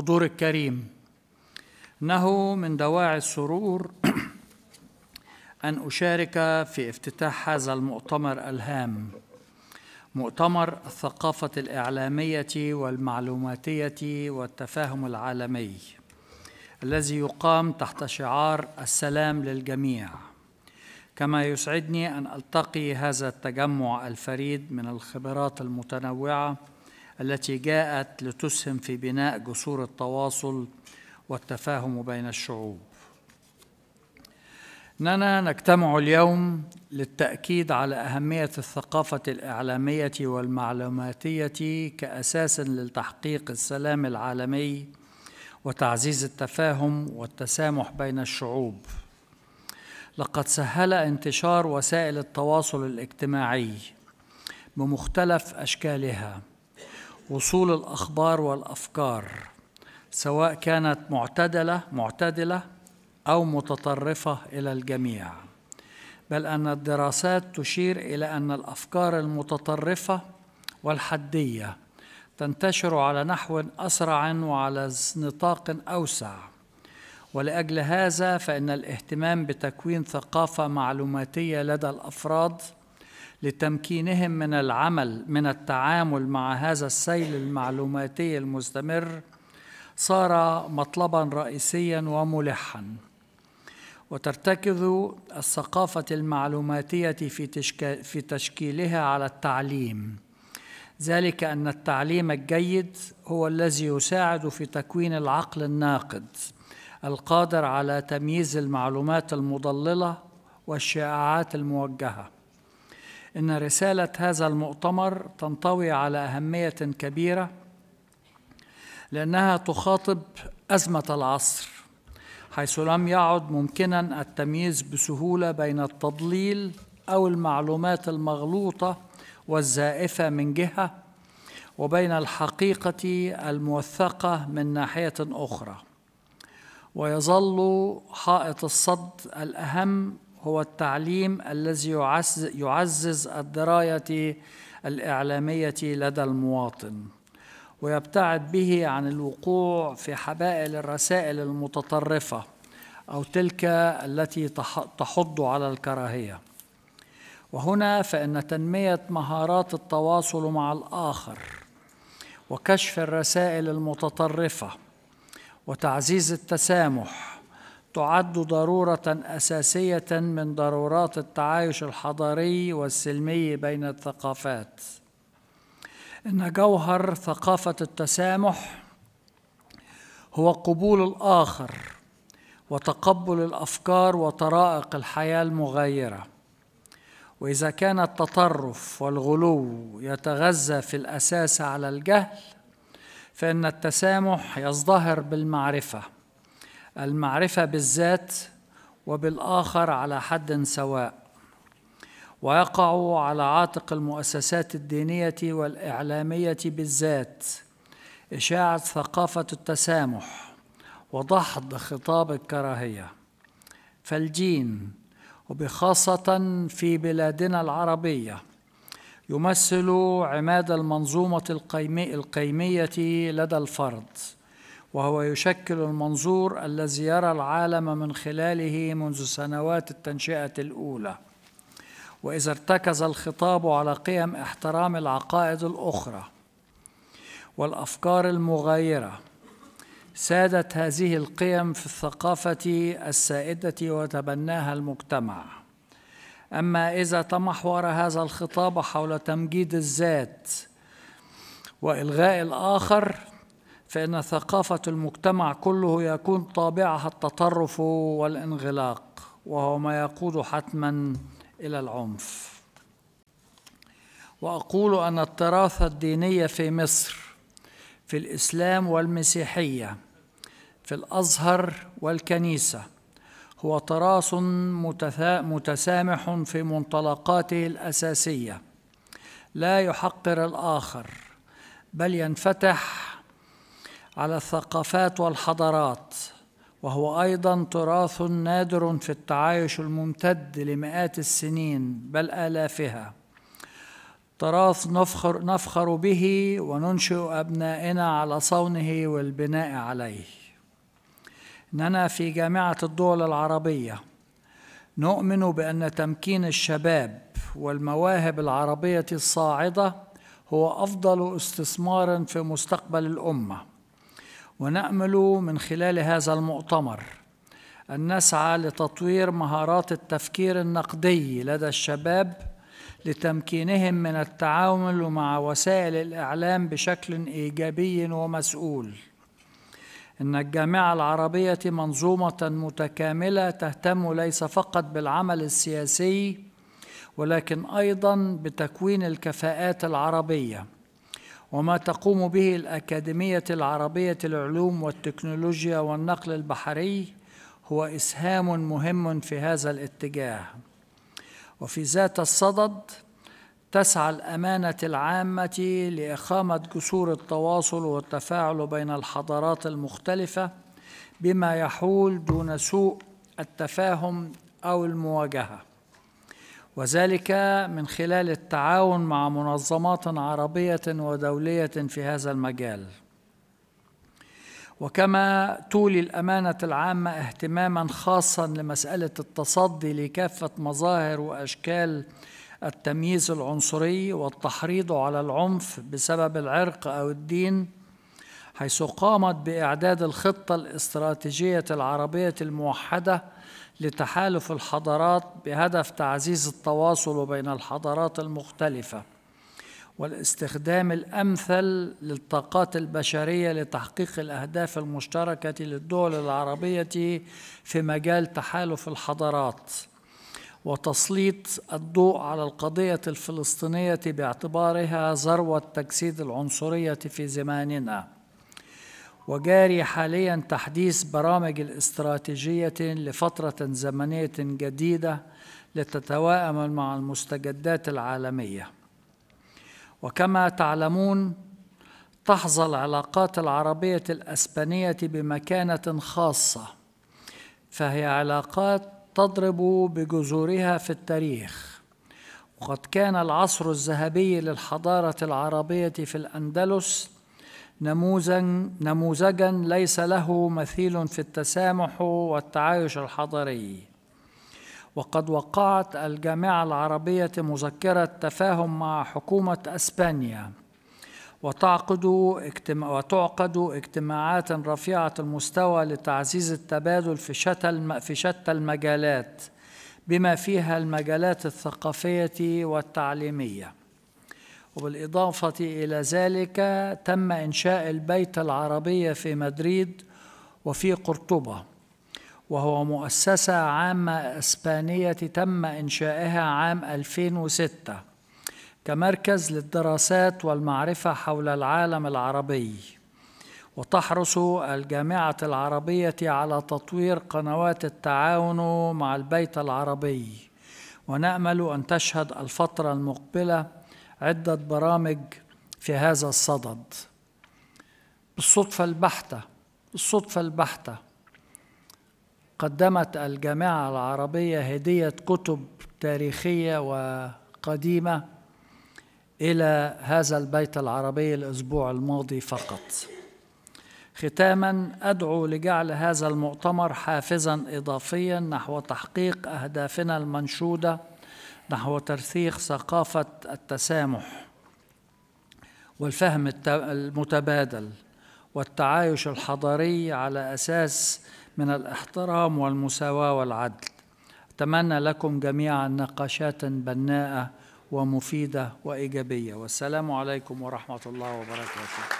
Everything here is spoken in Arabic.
حضور الكريم انه من دواعي السرور ان اشارك في افتتاح هذا المؤتمر الهام مؤتمر الثقافه الاعلاميه والمعلوماتيه والتفاهم العالمي الذي يقام تحت شعار السلام للجميع كما يسعدني ان التقي هذا التجمع الفريد من الخبرات المتنوعه التي جاءت لتسهم في بناء جسور التواصل والتفاهم بين الشعوب اننا نجتمع اليوم للتاكيد على اهميه الثقافه الاعلاميه والمعلوماتيه كاساس لتحقيق السلام العالمي وتعزيز التفاهم والتسامح بين الشعوب لقد سهل انتشار وسائل التواصل الاجتماعي بمختلف اشكالها وصول الأخبار والأفكار سواء كانت معتدلة معتدلة أو متطرفة إلى الجميع بل أن الدراسات تشير إلى أن الأفكار المتطرفة والحدية تنتشر على نحو أسرع وعلى نطاق أوسع ولأجل هذا فإن الاهتمام بتكوين ثقافة معلوماتية لدى الأفراد لتمكينهم من العمل من التعامل مع هذا السيل المعلوماتي المستمر صار مطلبا رئيسيا وملحا وترتكز الثقافة المعلوماتية في, تشك... في تشكيلها على التعليم ذلك أن التعليم الجيد هو الذي يساعد في تكوين العقل الناقد القادر على تمييز المعلومات المضللة والشائعات الموجهة ان رساله هذا المؤتمر تنطوي على اهميه كبيره لانها تخاطب ازمه العصر حيث لم يعد ممكنا التمييز بسهوله بين التضليل او المعلومات المغلوطه والزائفه من جهه وبين الحقيقه الموثقه من ناحيه اخرى ويظل حائط الصد الاهم هو التعليم الذي يعزز الدرايه الاعلاميه لدى المواطن ويبتعد به عن الوقوع في حبائل الرسائل المتطرفه او تلك التي تحض على الكراهيه وهنا فان تنميه مهارات التواصل مع الاخر وكشف الرسائل المتطرفه وتعزيز التسامح تعد ضروره اساسيه من ضرورات التعايش الحضاري والسلمي بين الثقافات ان جوهر ثقافه التسامح هو قبول الاخر وتقبل الافكار وطرائق الحياه المغايره واذا كان التطرف والغلو يتغذى في الاساس على الجهل فان التسامح يزدهر بالمعرفه المعرفة بالذات وبالآخر على حد سواء ويقع على عاتق المؤسسات الدينية والإعلامية بالذات إشاعة ثقافة التسامح وضحض خطاب الكراهية فالجين وبخاصة في بلادنا العربية يمثل عماد المنظومة القيمية لدى الفرد وهو يشكل المنظور الذي يرى العالم من خلاله منذ سنوات التنشئة الأولى وإذا ارتكز الخطاب على قيم احترام العقائد الأخرى والأفكار المغايرة سادت هذه القيم في الثقافة السائدة وتبناها المجتمع أما إذا تمحور هذا الخطاب حول تمجيد الذات وإلغاء الآخر فإن ثقافة المجتمع كله يكون طابعها التطرف والانغلاق وهو ما يقود حتما إلى العنف وأقول أن التراث الديني في مصر في الإسلام والمسيحية في الأزهر والكنيسة هو تراث متسامح في منطلقاته الأساسية لا يحقر الآخر بل ينفتح على الثقافات والحضارات وهو ايضا تراث نادر في التعايش الممتد لمئات السنين بل الافها تراث نفخر, نفخر به وننشئ ابنائنا على صونه والبناء عليه اننا في جامعه الدول العربيه نؤمن بان تمكين الشباب والمواهب العربيه الصاعده هو افضل استثمار في مستقبل الامه ونامل من خلال هذا المؤتمر ان نسعى لتطوير مهارات التفكير النقدي لدى الشباب لتمكينهم من التعامل مع وسائل الاعلام بشكل ايجابي ومسؤول ان الجامعه العربيه منظومه متكامله تهتم ليس فقط بالعمل السياسي ولكن ايضا بتكوين الكفاءات العربيه وما تقوم به الأكاديمية العربية للعلوم والتكنولوجيا والنقل البحري هو إسهام مهم في هذا الاتجاه وفي ذات الصدد تسعى الأمانة العامة لإقامة جسور التواصل والتفاعل بين الحضارات المختلفة بما يحول دون سوء التفاهم أو المواجهة وذلك من خلال التعاون مع منظمات عربية ودولية في هذا المجال وكما تولي الأمانة العامة اهتماما خاصا لمسألة التصدي لكافة مظاهر وأشكال التمييز العنصري والتحريض على العنف بسبب العرق أو الدين حيث قامت بإعداد الخطة الاستراتيجية العربية الموحدة لتحالف الحضارات بهدف تعزيز التواصل بين الحضارات المختلفه والاستخدام الامثل للطاقات البشريه لتحقيق الاهداف المشتركه للدول العربيه في مجال تحالف الحضارات وتسليط الضوء على القضيه الفلسطينيه باعتبارها ذروه تجسيد العنصريه في زماننا وجاري حاليا تحديث برامج الاستراتيجية لفترة زمنية جديدة لتتوائم مع المستجدات العالمية وكما تعلمون تحظى العلاقات العربية الأسبانية بمكانة خاصة فهي علاقات تضرب بجذورها في التاريخ وقد كان العصر الذهبي للحضارة العربية في الأندلس نموذجا نموذجا ليس له مثيل في التسامح والتعايش الحضري وقد وقعت الجامعة العربية مذكرة تفاهم مع حكومة أسبانيا وتعقد اجتماع وتعقد اجتماعات رفيعة المستوى لتعزيز التبادل في شتى في شتى المجالات بما فيها المجالات الثقافية والتعليمية وبالإضافة إلى ذلك تم إنشاء البيت العربي في مدريد وفي قرطبة وهو مؤسسة عامة إسبانية تم إنشائها عام 2006 كمركز للدراسات والمعرفة حول العالم العربي وتحرص الجامعة العربية على تطوير قنوات التعاون مع البيت العربي ونأمل أن تشهد الفترة المقبلة عدة برامج في هذا الصدد بالصدفة البحتة بالصدفة البحتة قدمت الجامعة العربية هدية كتب تاريخية وقديمة إلى هذا البيت العربي الأسبوع الماضي فقط ختاما أدعو لجعل هذا المؤتمر حافزا إضافيا نحو تحقيق أهدافنا المنشودة نحو ترسيخ ثقافة التسامح والفهم المتبادل والتعايش الحضاري على أساس من الاحترام والمساواة والعدل أتمنى لكم جميعا نقاشات بناءة ومفيدة وإيجابية والسلام عليكم ورحمة الله وبركاته